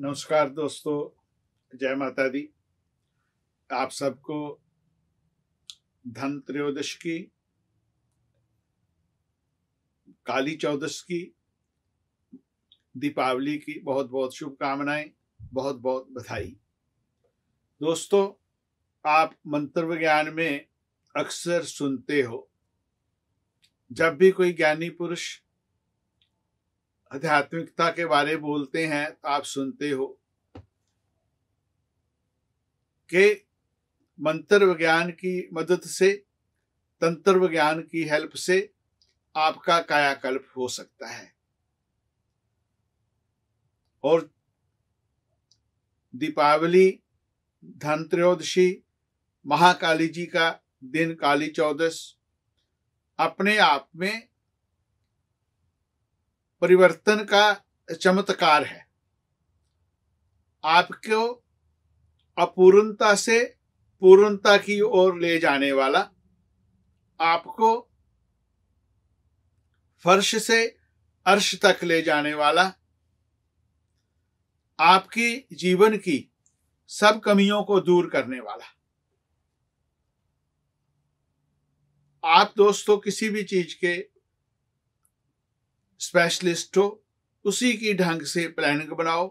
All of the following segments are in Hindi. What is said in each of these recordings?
नमस्कार दोस्तों जय माता दी आप सबको धन त्रयोदश की काली चौदश की दीपावली की बहुत बहुत शुभकामनाएं बहुत बहुत बधाई दोस्तों आप मंत्र विज्ञान में अक्सर सुनते हो जब भी कोई ज्ञानी पुरुष आध्यात्मिकता के बारे बोलते हैं तो आप सुनते हो के मंत्र विज्ञान की मदद से तंत्र विज्ञान की हेल्प से आपका कायाकल्प हो सकता है और दीपावली धनत्रयोदशी महाकाली जी का दिन काली चौदस अपने आप में परिवर्तन का चमत्कार है आपको अपूर्णता से पूर्णता की ओर ले जाने वाला आपको फर्श से अर्श तक ले जाने वाला आपकी जीवन की सब कमियों को दूर करने वाला आप दोस्तों किसी भी चीज के स्पेशलिस्ट हो उसी की ढंग से प्लानिंग बनाओ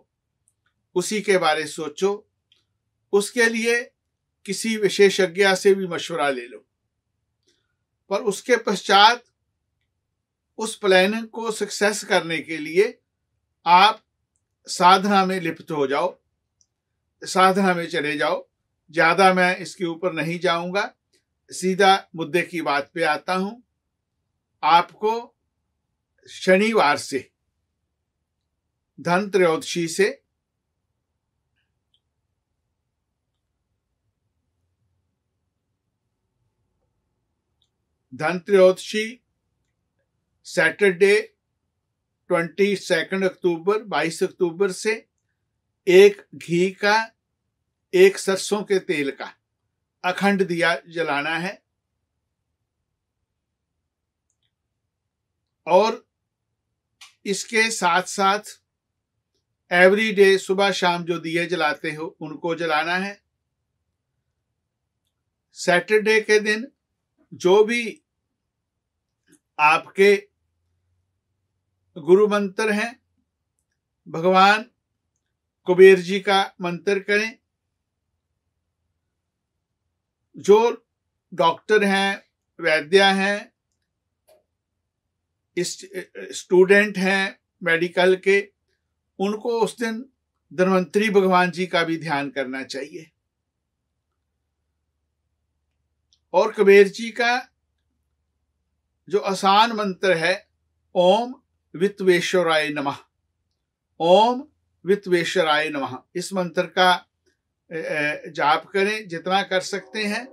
उसी के बारे सोचो उसके लिए किसी विशेषज्ञ से भी मशवरा ले लो पर उसके पश्चात उस प्लानिंग को सक्सेस करने के लिए आप साधना में लिप्त हो जाओ साधना में चले जाओ ज़्यादा मैं इसके ऊपर नहीं जाऊंगा सीधा मुद्दे की बात पे आता हूं आपको शनिवार से धन त्रयोदशी से Dhan Trayodashi Saturday twenty second October बाईस अक्टूबर से एक घी का एक सरसों के तेल का अखंड दिया जलाना है और इसके साथ साथ एवरी डे सुबह शाम जो दिए जलाते हो उनको जलाना है सैटरडे के दिन जो भी आपके गुरु मंत्र हैं भगवान कुबेर जी का मंत्र करें जो डॉक्टर हैं वैद्या हैं स्टूडेंट हैं मेडिकल के उनको उस दिन धनवंतरी भगवान जी का भी ध्यान करना चाहिए और कबीर जी का जो आसान मंत्र है ओम वित्वेश्वराय नमः ओम वित्वेश्वराय नमः इस मंत्र का जाप करें जितना कर सकते हैं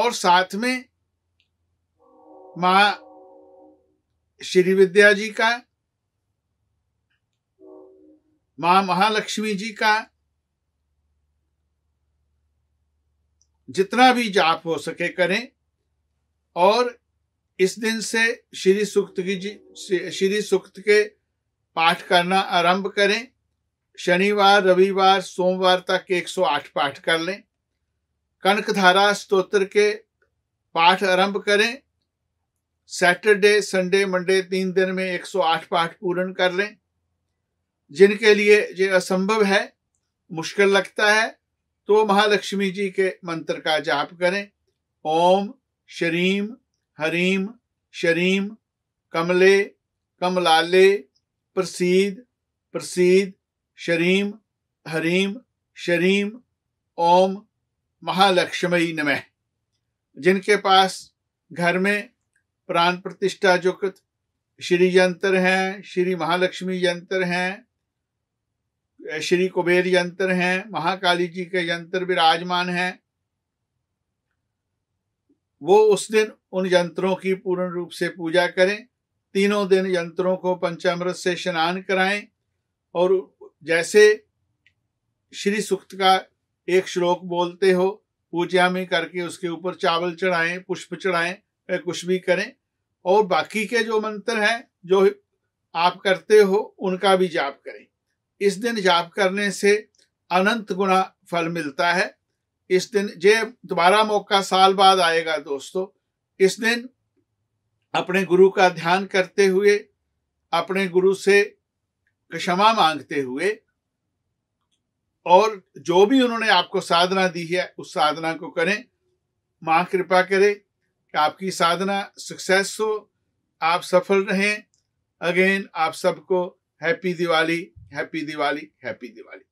और साथ में माँ श्री विद्या जी का मां महालक्ष्मी जी का जितना भी जाप हो सके करें और इस दिन से श्री सुक्त की जी श्री सुक्त के पाठ करना आरंभ करें शनिवार रविवार सोमवार तक 108 पाठ कर लें कनकधारा स्तोत्र के पाठ आरंभ करें सैटरडे संडे मंडे तीन दिन में 108 पाठ पूर्ण कर लें जिनके लिए ये असंभव है मुश्किल लगता है तो महालक्ष्मी जी के मंत्र का जाप करें ओम शरीम हरीम शरीम कमले कमलाले प्रसीद प्रसीद शरीम हरीम शरीम ओम महालक्ष्मी नमः जिनके पास घर में प्राण प्रतिष्ठा जो श्री यंत्र हैं श्री महालक्ष्मी यंत्र हैं श्री कुबेर यंत्र हैं महाकाली जी के यंत्र विराजमान हैं वो उस दिन उन यंत्रों की पूर्ण रूप से पूजा करें तीनों दिन यंत्रों को पंचामृत से स्नान कराएं और जैसे श्री सुक्त का एक श्लोक बोलते हो पूजा में करके उसके ऊपर चावल चढ़ाएं पुष्प चढ़ाएं कुछ भी करें और बाकी के जो मंत्र हैं जो आप करते हो उनका भी जाप करें इस दिन जाप करने से अनंत गुना फल मिलता है इस दिन जे दोबारा मौका साल बाद आएगा दोस्तों इस दिन अपने गुरु का ध्यान करते हुए अपने गुरु से क्षमा मांगते हुए और जो भी उन्होंने आपको साधना दी है उस साधना को करें मां कृपा करें आपकी साधना सक्सेस हो आप सफल रहें अगेन आप सबको happy Diwali happy Diwali happy Diwali